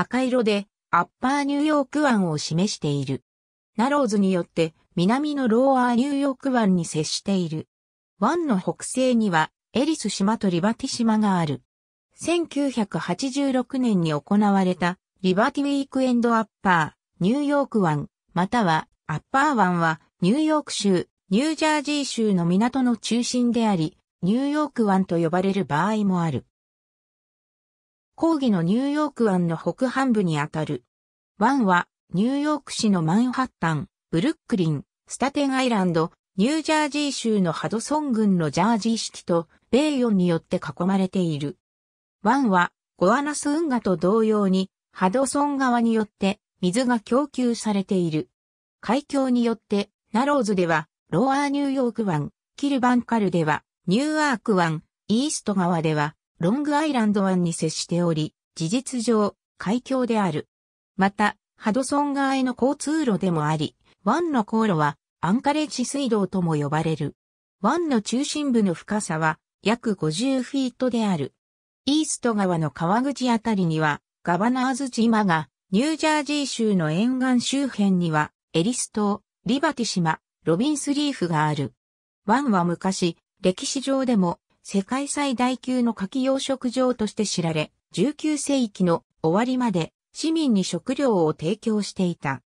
赤色でアッパーニューヨーク湾を示している。ナローズによって南のローアーニューヨーク湾に接している。湾の北西にはエリス島とリバティ島がある。1986年に行われたリバティウィークエンドアッパーニューヨーク湾またはアッパー湾はニューヨーク州ニュージャージー州の港の中心でありニューヨーク湾と呼ばれる場合もある。講義のニューヨーク湾の北半部にあたる。湾は、ニューヨーク市のマンハッタン、ブルックリン、スタテンアイランド、ニュージャージー州のハドソン郡のジャージー式と、米ンによって囲まれている。湾は、ゴアナス運河と同様に、ハドソン川によって水が供給されている。海峡によって、ナローズでは、ロアーニューヨーク湾、キルバンカルでは、ニューアーク湾、イースト川では、ロングアイランド湾に接しており、事実上、海峡である。また、ハドソン川への交通路でもあり、湾の航路はアンカレッジ水道とも呼ばれる。湾の中心部の深さは約50フィートである。イースト川の川口あたりにはガバナーズ島が、ニュージャージー州の沿岸周辺にはエリス島、リバティ島、ロビンスリーフがある。湾は昔、歴史上でも世界最大級の柿養殖場として知られ、19世紀の終わりまで市民に食料を提供していた。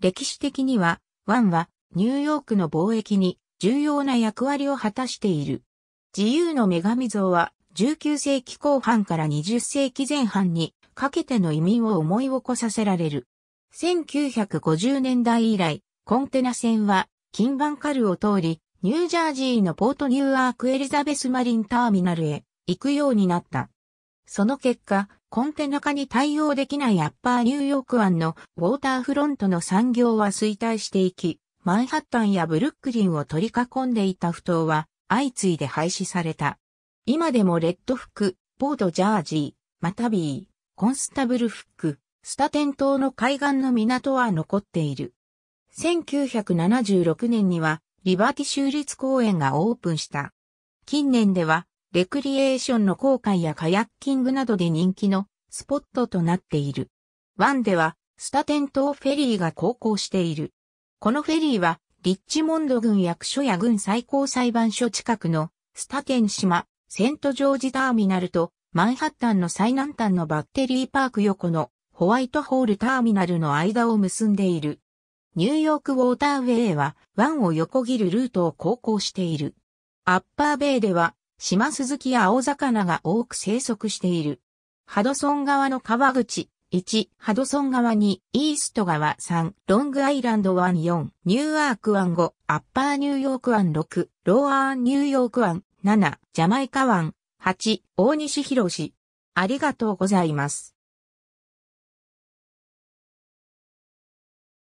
歴史的には、湾はニューヨークの貿易に重要な役割を果たしている。自由の女神像は19世紀後半から20世紀前半にかけての移民を思い起こさせられる。1950年代以来、コンテナ船は金バンカルを通り、ニュージャージーのポートニューアークエリザベスマリンターミナルへ行くようになった。その結果、コンテナ化に対応できないアッパーニューヨーク湾のウォーターフロントの産業は衰退していき、マンハッタンやブルックリンを取り囲んでいた不当は相次いで廃止された。今でもレッドフック、ポートジャージー、マタビー、コンスタブルフック、スタテン島の海岸の港は残っている。1976年にはリバティ州立公園がオープンした。近年では、レクリエーションの航海やカヤッキングなどで人気のスポットとなっている。湾では、スタテン島フェリーが航行している。このフェリーは、リッチモンド郡役所や郡最高裁判所近くのスタテン島、セントジョージターミナルと、マンハッタンの最南端のバッテリーパーク横のホワイトホールターミナルの間を結んでいる。ニューヨークウォーターウェイは湾を横切るルートを航行している。アッパーベイでは島鈴木や青魚が多く生息している。ハドソン川の川口1、ハドソン川2、イースト川3、ロングアイランド湾4、ニューアーク湾5、アッパーニューヨーク湾6、ローアーニューヨーク湾7、ジャマイカ湾8、大西広し。ありがとうございます。